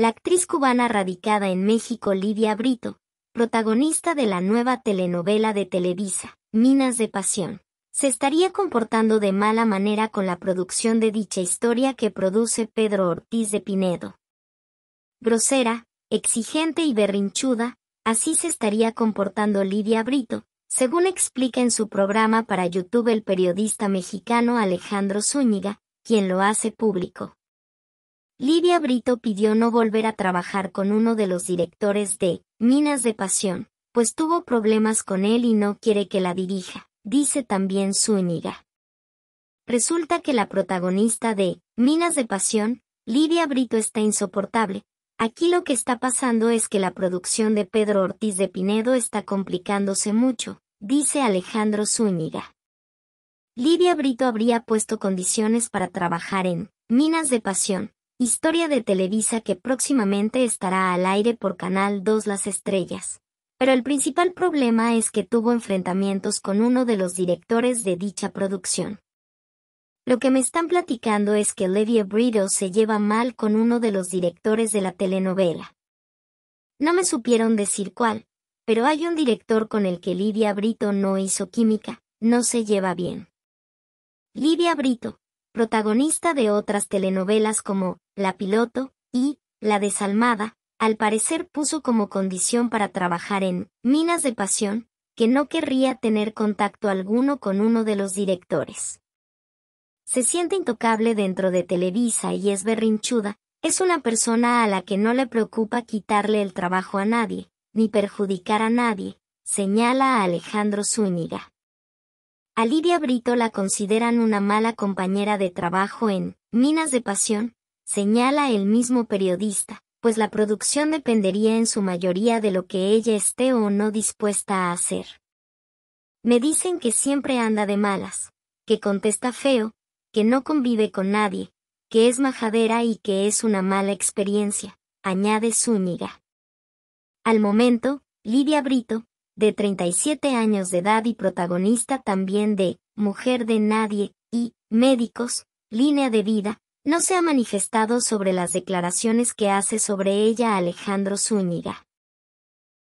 la actriz cubana radicada en México Lidia Brito, protagonista de la nueva telenovela de Televisa, Minas de Pasión, se estaría comportando de mala manera con la producción de dicha historia que produce Pedro Ortiz de Pinedo. Grosera, exigente y berrinchuda, así se estaría comportando Lidia Brito, según explica en su programa para YouTube el periodista mexicano Alejandro Zúñiga, quien lo hace público. Lidia Brito pidió no volver a trabajar con uno de los directores de Minas de Pasión, pues tuvo problemas con él y no quiere que la dirija, dice también Zúñiga. Resulta que la protagonista de Minas de Pasión, Lidia Brito está insoportable. Aquí lo que está pasando es que la producción de Pedro Ortiz de Pinedo está complicándose mucho, dice Alejandro Zúñiga. Lidia Brito habría puesto condiciones para trabajar en Minas de Pasión, Historia de Televisa que próximamente estará al aire por Canal 2 Las Estrellas. Pero el principal problema es que tuvo enfrentamientos con uno de los directores de dicha producción. Lo que me están platicando es que Lidia Brito se lleva mal con uno de los directores de la telenovela. No me supieron decir cuál, pero hay un director con el que Lidia Brito no hizo química, no se lleva bien. Lidia Brito, protagonista de otras telenovelas como La Piloto y La Desalmada, al parecer puso como condición para trabajar en Minas de Pasión, que no querría tener contacto alguno con uno de los directores. Se siente intocable dentro de Televisa y es berrinchuda, es una persona a la que no le preocupa quitarle el trabajo a nadie, ni perjudicar a nadie, señala Alejandro Zúñiga. A Lidia Brito la consideran una mala compañera de trabajo en Minas de Pasión, señala el mismo periodista, pues la producción dependería en su mayoría de lo que ella esté o no dispuesta a hacer. Me dicen que siempre anda de malas, que contesta feo, que no convive con nadie, que es majadera y que es una mala experiencia, añade Zúñiga. Al momento, Lidia Brito, de 37 años de edad y protagonista también de Mujer de Nadie y Médicos, Línea de Vida, no se ha manifestado sobre las declaraciones que hace sobre ella Alejandro Zúñiga.